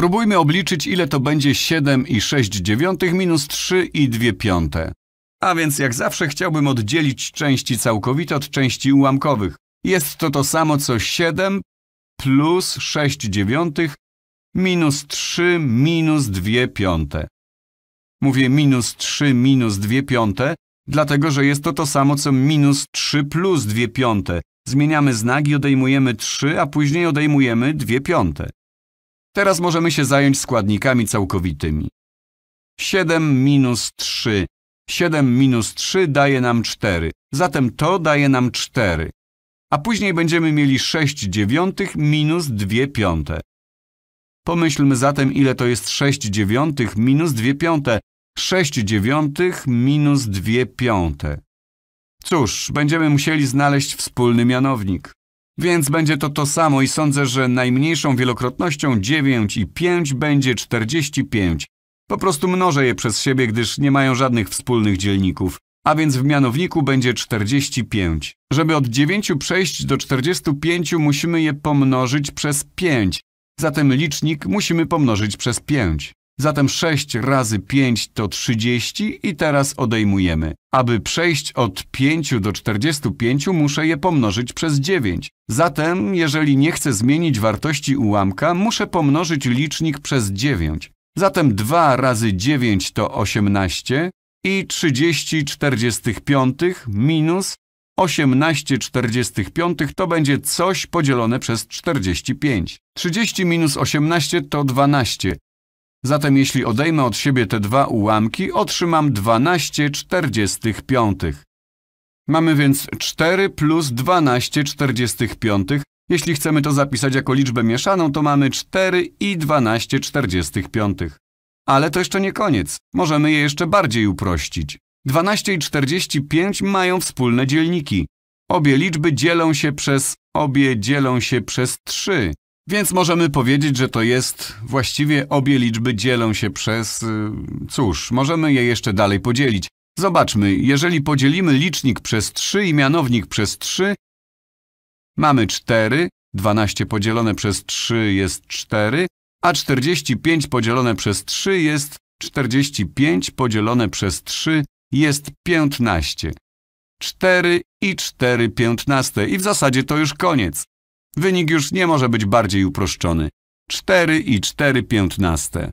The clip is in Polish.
Spróbujmy obliczyć, ile to będzie 7 i 6 minus 3 i 2 piąte. A więc jak zawsze chciałbym oddzielić części całkowite od części ułamkowych. Jest to to samo co 7 plus 6 dziewiątych minus 3 minus 2 piąte. Mówię minus 3 minus 2 piąte, dlatego że jest to to samo co minus 3 plus 2 piąte. Zmieniamy znak i odejmujemy 3, a później odejmujemy 2 piąte. Teraz możemy się zająć składnikami całkowitymi. 7 minus 3. 7 minus 3 daje nam 4, zatem to daje nam 4. A później będziemy mieli 6 dziewiątych minus 2 piąte. Pomyślmy zatem, ile to jest 6 dziewiątych minus 2 piąte. 6 dziewiątych minus 2 piąte. Cóż, będziemy musieli znaleźć wspólny mianownik. Więc będzie to to samo i sądzę, że najmniejszą wielokrotnością 9 i 5 będzie 45. Po prostu mnożę je przez siebie, gdyż nie mają żadnych wspólnych dzielników. A więc w mianowniku będzie 45. Żeby od 9 przejść do 45 musimy je pomnożyć przez 5. Zatem licznik musimy pomnożyć przez 5. Zatem 6 razy 5 to 30 i teraz odejmujemy. Aby przejść od 5 do 45 muszę je pomnożyć przez 9. Zatem, jeżeli nie chcę zmienić wartości ułamka, muszę pomnożyć licznik przez 9. Zatem 2 razy 9 to 18 i 30 45 minus 18 45 to będzie coś podzielone przez 45. 30 minus 18 to 12, Zatem jeśli odejmę od siebie te dwa ułamki, otrzymam 12 45. Mamy więc 4 plus 12 45. Jeśli chcemy to zapisać jako liczbę mieszaną, to mamy 4 i 12 45. Ale to jeszcze nie koniec. Możemy je jeszcze bardziej uprościć. 12 i 45 mają wspólne dzielniki. Obie liczby dzielą się przez... obie dzielą się przez 3. Więc możemy powiedzieć, że to jest, właściwie obie liczby dzielą się przez, y, cóż, możemy je jeszcze dalej podzielić. Zobaczmy, jeżeli podzielimy licznik przez 3 i mianownik przez 3, mamy 4, 12 podzielone przez 3 jest 4, a 45 podzielone przez 3 jest 45 podzielone przez 3 jest 15. 4 i 4 15. i w zasadzie to już koniec. Wynik już nie może być bardziej uproszczony. 4 i 4 piętnaste.